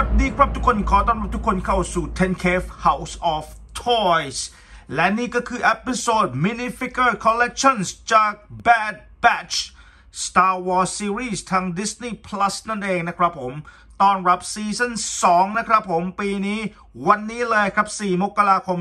วัสดีครับทุกคนขอต้อนรับทุกคนเข้าสู่ 10K House of Toys และนี่ก็คือ episode mini figure collections จาก Bad Batch Star Wars Series ทาง Disney Plus นั่นเองนะครับผมต้อนรับซีซั่น2 นะครับผมปีนี้วันนี้เลยครับ 4 มกราคม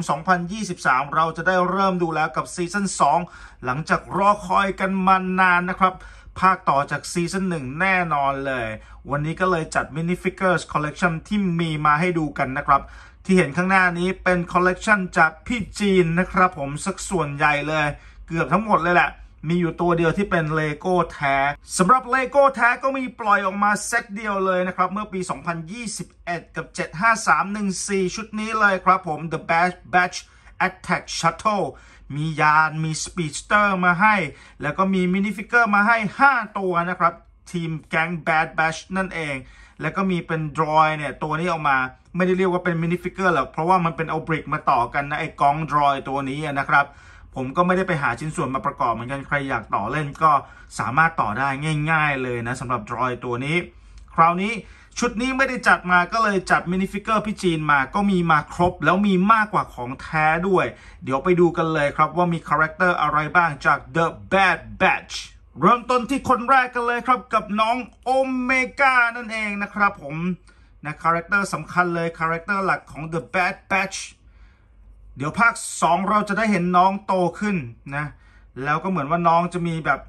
2023 เราจะได้เริ่มดูแล้วกับซีซั่น2 หลังจากรอคอยกันมานานนะครับภาคต่อจากซีซั่นหนึ่งแน่นอนเลย วันนี้ก็เลยจัดมินิฟิกเกอร์สคอลเลกชันที่มีมาให้ดูกันนะครับ ที่เห็นข้างหน้านี้เป็นคอลเลกชันจากพี่จีนนะครับ ผมสักส่วนใหญ่เลย เกือบทั้งหมดเลยแหละ มีอยู่ตัวเดียวที่เป็นเลโก้แท้สำหรับเลโก้แท้ก็มีปล่อยออกมาเซตเดียวเลยนะครับ เมื่อปี 2021 กับ 75314 ชุดนี้เลยครับผม The b a d Batch Attack Shuttle มียานมีสปีชเตอร์มาให้ แล้วก็มีมินิฟิกเกอร์มาให้ 5 ตัวนะครับ ทีมแก๊งแบดแบชนั่นเอง แล้วก็มีเป็นดรอยเนี่ย ตัวนี้ออกมาไม่ได้เรียกว่าเป็นมินิฟิกเกอร์หรอกเพราะว่ามันเป็นเอาบริกมาต่อกันนะ ไอ้กองดรอยตัวนี้นะครับ ผมก็ไม่ได้ไปหาชิ้นส่วนมาประกอบเหมือนกันใครอยากต่อเล่นก็สามารถต่อได้ง่ายๆเลยนะสำหรับดรอย ตัวนี้ คราวนี้ชุดนี้ไม่ได้จัดมาก็เลยจัดมินิฟิกเกอร์พี่จีนมาก็มีมาครบแล้วมีมากกว่าของแท้ด้วย เดี๋ยวไปดูกันเลยครับว่ามีคาแรคเตอร์อะไรบ้างจาก The Bad Batch เริ่มต้นที่คนแรกกันเลยครับกับน้อง โอเมก้านั่นเองนะครับผมนะคาแรคเตอร์สำคัญเลยคาแรคเตอร์หลักของ The Bad Batch เดี๋ยวภาค 2 เราจะได้เห็นน้องโตขึ้นนะแล้วก็เหมือนว่าน้องจะมีแบบ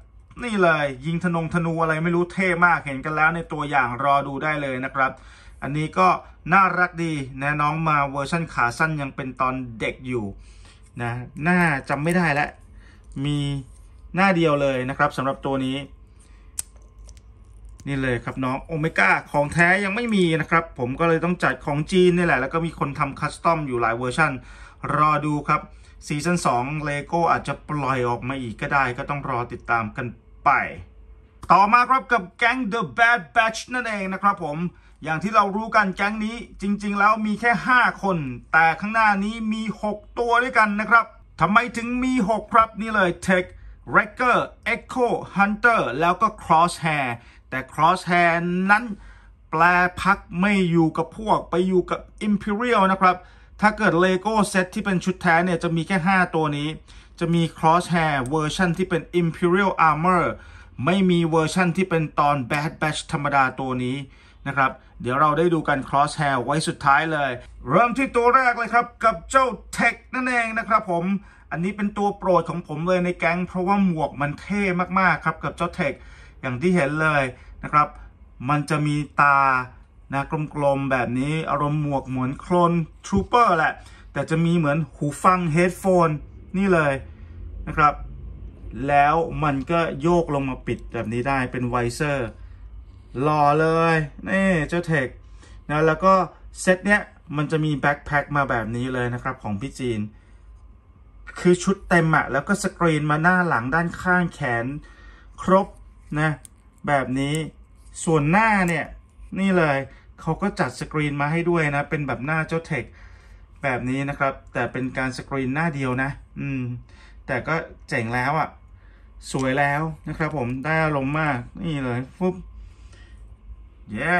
นี่เลยยิงธนงธนูอะไรไม่รู้เท่มากเห็นกันแล้ว ในตัวอย่างรอดูได้เลยนะครับ อันนี้ก็น่ารักดีนะน้องมาเวอร์ชั่นขาสั้นยังเป็นตอนเด็กอยู่นะหน้าจำไม่ได้แล้วมีหน้าเดียวเลยนะครับสำหรับตัวนี้ นี่เลยครับน้องโอเมก้าของแท้ยังไม่มีนะครับผมก็เลยต้องจัดของจีนนี่แหละแล้วก็มีคนทำคัสตอมอยู่หลายเวอร์ชันรอดูครับซีซั่น2 l e ก้อาจจะปล่อยออกมาอีกก็ได้ ก็ต้องรอติดตามกันไปต่อมาครับกับแก๊ง The Bad Batch นั่นเองนะครับผม อย่างที่เรารู้กันแก๊งนี้จริงๆแล้วมีแค่ 5 คน แต่ข้างหน้านี้มี 6 ตัวด้วยกันนะครับ ทำไมถึงมี 6 ครับนี่เลย Tech r e c k e r Echo Hunter แล้วก็ Crosshair แต่ Crosshair นั้นแปลพักไม่อยู่กับพวกไปอยู่กับ Imperial นะครับ ถ้าเกิด LEGO set ที่เป็นชุดแท้เนี่ยจะมีแค่ 5 ตัวนี้จะมี Crosshair เวอร์ชันที่เป็น Imperial Armor ไม่มีเวอร์ชันที่เป็นตอน Bad Batch ธรรมดาตัวนี้นะครับ เดี๋ยวเราได้ดูกัน Crosshair ไว้สุดท้ายเลย เริ่มที่ตัวแรกเลยครับกับเจ้า Tech นั่นเองนะครับผม อันนี้เป็นตัวโปรดของผมเลยในแก๊งเพราะว่าหมวกมันเท่มากๆครับ กับเจ้า Tech อย่างที่เห็นเลยนะครับ มันจะมีตานะกลมๆแบบนี้ อารมณ์หมวกเหมือนโคลนทรูเปอร์แหละ แต่จะมีเหมือนหูฟังเฮดโฟนนี่เลยนะครับ แล้วมันก็โยกลงมาปิดแบบนี้ได้เป็นไวเซอร์หล่อเลยนี่เจ้าเทคนะแล้วก็เซตเนี้ยมันจะมีแบ็คแพ็คมาแบบนี้เลยนะครับ ของพี่จีน คือชุดเต็มอะแล้วก็สกรีนมาหน้าหลังด้านข้างแขนครบนะแบบนี้ส่วนหน้าเนี่ยนี่เลยเขาก็จัดสกรีนมาให้ด้วยนะ เป็นแบบหน้าเจ้าเทคแบบนี้นะครับ แต่เป็นการสกรีนหน้าเดียวนะอืมแต่ก็เจ๋งแล้วอะ่ะสวยแล้วนะครับ ผมได้อารมณ์มาก นี่เลยฟุ๊บเย่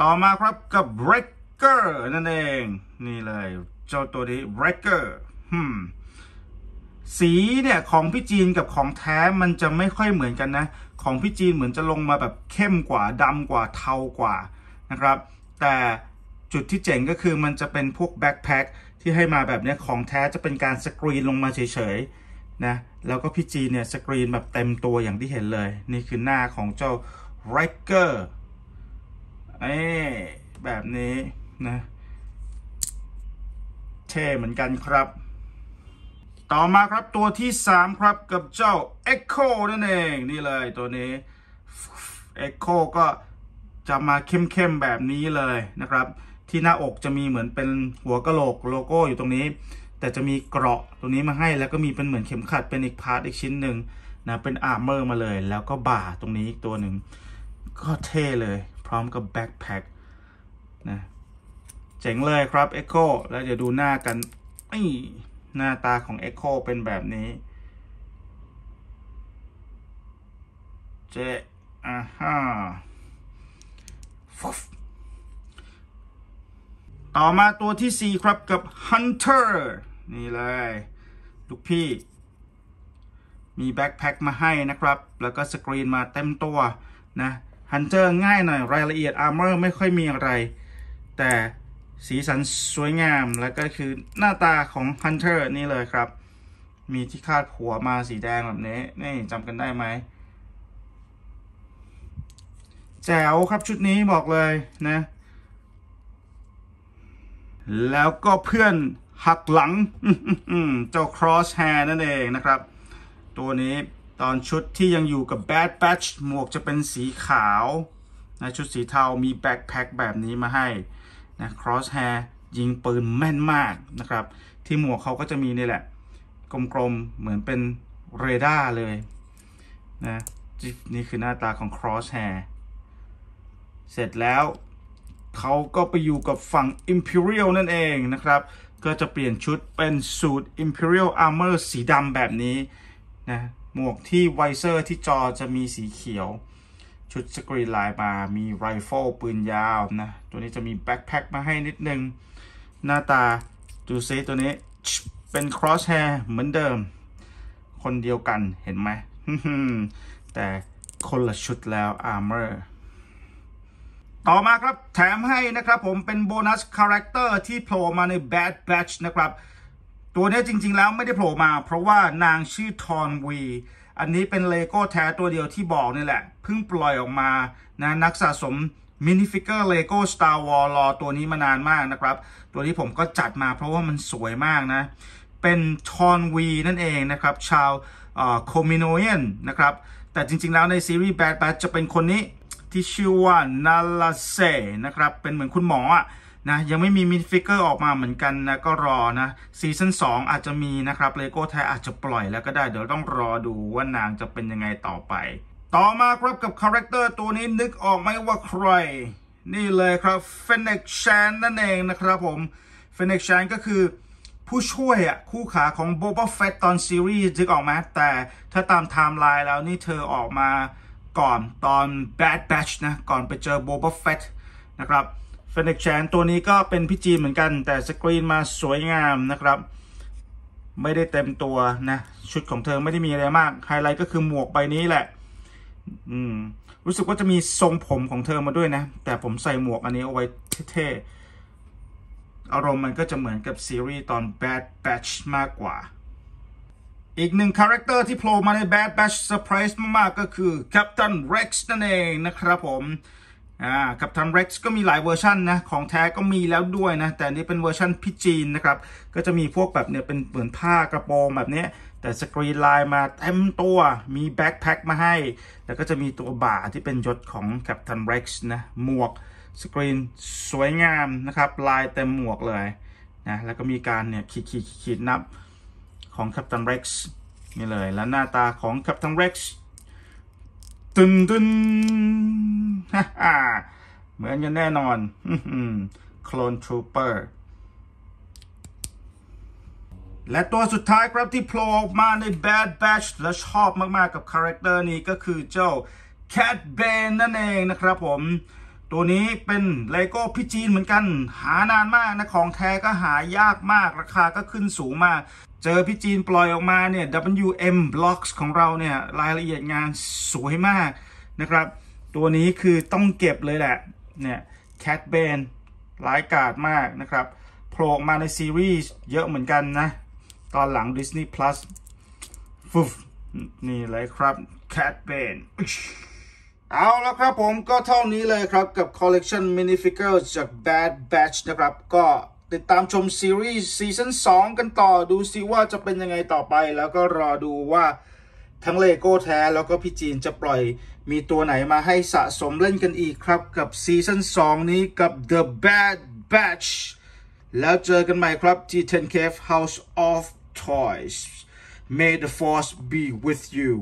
ต่อมาครับกับ breaker นั่นเอง นี่เลยเจ้าตัวนี้ breaker สีเนี่ยของพี่จีนกับของแท้มันจะไม่ค่อยเหมือนกันนะ ของพี่จีนเหมือนจะลงมาแบบเข้มกว่าดำกว่าเทากว่านะครับ แต่จุดที่เจ๋งก็คือมันจะเป็นพวกแบ็คแพ็คที่ให้มาแบบนี้ของแท้จะเป็นการสกรีนลงมาเฉยๆนะแล้วก็พี่จีเนี่ยสกรีนแบบเต็มตัวอย่างที่เห็นเลย นี่คือหน้าของเจ้าไรเกอร์เอ้แบบนี้นะ เท่เหมือนกันครับ ต่อมาครับตัวที่ 3 ครับกับเจ้า Echo นั่นเองนี่เลยตัวนี้ Echo ก็จะมาเข้มๆ แบบนี้เลยนะครับที่หน้าอกจะมีเหมือนเป็นหัวกะโหลกโลโก้ อยู่ตรงนี้ แต่จะมีเกราะตรงนี้มาให้แล้วก็มีเป็นเหมือนเข็มขัดเป็นอีกพาร์ทอีกชิ้นหนึ่งนะเป็นอาร์เมอร์มาเลย แล้วก็บ่าตรงนี้อีกตัวหนึ่งก็เท่เลยพร้อมกับแบ็คแพ็คนะเจ๋งเลยครับ Echo แล้วเดี๋ยวดูหน้ากันหน้าตาของ Echo เป็นแบบนี้เจ๊อ่าฮะต่อมาตัวที่ 4 ครับกับ Hunter นี่เลยลูกพี่ มีแบ็คแพ็คมาให้นะครับ แล้วก็สกรีนมาเต็มตัวนะ Hunter ง่ายหน่อย รายละเอียดอาร์เมอร์ไม่ค่อยมีอะไร แต่สีสันสวยงามแล้วก็คือหน้าตาของ Hunter นี่เลยครับ มีที่คาดหัวมาสีแดงแบบนี้นี่จำกันได้ไหม แจ๋วครับชุดนี้บอกเลยนะแล้วก็เพื่อนหักหลังเจ้า cross hair นั่นเองนะครับ ตัวนี้ตอนชุดที่ยังอยู่กับ bad batch หมวกจะเป็นสีขาวนะชุดสีเทามีแบ c k แพ c k แบบนี้มาให้นะ cross hair ยิงปืนแม่นมากนะครับ ที่หมวกเขาก็จะมีนี่แหละ กลมๆเหมือนเป็นเรดาร์เลยนะนี่คือหน้าตาของ crosshair เสร็จแล้วเขาก็ไปอยู่กับฝั่ง Imperial นั่นเองนะครับ ก็จะเปลี่ยนชุดเป็นสูตร Imperial Armor สีดำแบบนี้นะ หมวกที่ไวเซอร์ที่จอจะมีสีเขียว ชุดสกรีนไลน์มา มีไรเฟิลปืนยาวนะ ตัวนี้จะมีแบ็คแพ็คมาให้นิดนึง หน้าตาดูซิตัวนี้เป็นครอสแฮร์เหมือนเดิม คนเดียวกันเห็นไหม แต่คนละชุดแล้วอาร์เมอร์ต่อมาครับ แถมให้นะครับผมเป็นโบนัสคาแรคเตอร์ที่โผล่มาใน Bad Batch นะครับ ตัวนี้จริงๆแล้วไม่ได้โผล่มา เพราะว่านางชื่อทอนวีอันนี้เป็นเลโก้แท้ตัวเดียวที่บอกนี่แหละเพิ่งปล่อยออกมานะนักสะสมมินิฟิกเกอร์เลโก้สตาร์วอลรอตัวนี้มานานมากนะครับ ตัวนี้ผมก็จัดมาเพราะว่ามันสวยมากนะ เป็นทอนวีนั่นเองนะครับ ชาวโคมิโนเอนนะครับแต่จริงๆแล้วในซีรีส์แบดแบดจะเป็นคนนี้ที่ชื่อว่านาลาเซนะครับ เป็นเหมือนคุณหมอ อ่ะนะยังไม่มีมินิฟิกเกอร์ออกมาเหมือนกันนะก็รอนะซีซั่น2อาจจะมีนะครับ เลโก้ไทยอาจจะปล่อยแล้วก็ได้ เดี๋ยวต้องรอดูว่านางจะเป็นยังไงต่อไป ต่อมาครับกับคาแรคเตอร์ตัวนี้นึกออกไหมว่าใคร นี่เลยครับเฟนิกชนนั่นเองนะครับผมเฟนิกชนก็คือผู้ช่วยอ่ะคู่ขาของโบบาเฟตตอนซีรีส์นึกออกไหมแต่ถ้าตามไทม์ไลน์แล้วนี่เธอออกมาก่อน ตอน Bad Batch นะ ก่อนไปเจอ Boba Fett นะครับ เฟนิกแชนตัวนี้ก็เป็นพี่จีนเหมือนกัน แต่สกรีนมาสวยงามนะครับ ไม่ได้เต็มตัวนะ ชุดของเธอไม่ได้มีอะไรมากไฮไลท์ก็คือหมวกใบนี้แหละ อืม รู้สึกว่าจะมีทรงผมของเธอมาด้วยนะ แต่ผมใส่หมวกอันนี้เอาไว้เท่ๆ อารมณ์มันก็จะเหมือนกับซีรีส์ตอน Bad Batch มากกว่าอีกหนึ่งคาแรคเตอร์ที่โผล่มาใน Bad Batch Surprise มาก ๆ ก็คือ Captain Rex นั่นเองนะครับผม อ่า Captain Rex ก็มีหลายเวอร์ชันนะ ของแท้ก็มีแล้วด้วยนะ แต่นี่เป็นเวอร์ชันพิจีนนะครับ ก็จะมีพวกแบบเนี่ยเป็นเหมือนผ้ากระโปรงแบบนี้แต่สกรีนไลน์มาเต็มตัว มีแบ็คแพ็คมาให้ แล้วก็จะมีตัวบ่าที่เป็นยศของแคปตันเร็กซ์นะ หมวก สกรีนสวยงามนะครับ ลายเต็มหมวกเลยนะ แล้วก็มีการเนี่ยขีดขีดขีดนับของแคปตันเร็กซ์นี่เลยและหน้าตาของแคปตันเร็กซ์ตึนตึนเหมือนกันแน่นอนคลอนทรูเปอร์และตัวสุดท้ายครับที่โผล่ออกมาใน Bad Batch และชอบมากๆกับคาแรคเตอร์นี้ก็คือเจ้าแคทเบนนั่นเองนะครับผมตัวนี้เป็นเลโก้พี่จีนเหมือนกันหานานมากนะของแท้ก็หายากมากราคาก็ขึ้นสูงมาก เจอพี่จีนปล่อยออกมาเนี่ย WM Blocks ของเราเนี่ย รายละเอียดงานสวยมากนะครับ ตัวนี้คือต้องเก็บเลยแหละเนี่ยแคทเบนหลายกาดมากนะครับโผล่มาในซีรีส์เยอะเหมือนกันนะ ตอนหลัง Disney Plus ฟุฟนี่เลยครับแคทเบนเอาแล้วครับผมก็เท่านี้เลยครับกับคอลเลกชันมินิฟิเกอร์จาก Bad Batch นะครับ ก็ติดตามชมซีรีส์ซีซั่น2กันต่อดูซิว่าจะเป็นยังไงต่อไป แล้วก็รอดูว่าทั้งเลโก้แท้แล้วก็พี่จีนจะปล่อยมีตัวไหนมาให้สะสมเล่นกันอีกครับกับซีซั่น2นี้กับ The Bad Batch แล้วเจอกันใหม่ครับที่ 10KF House of Toys May the Force be with you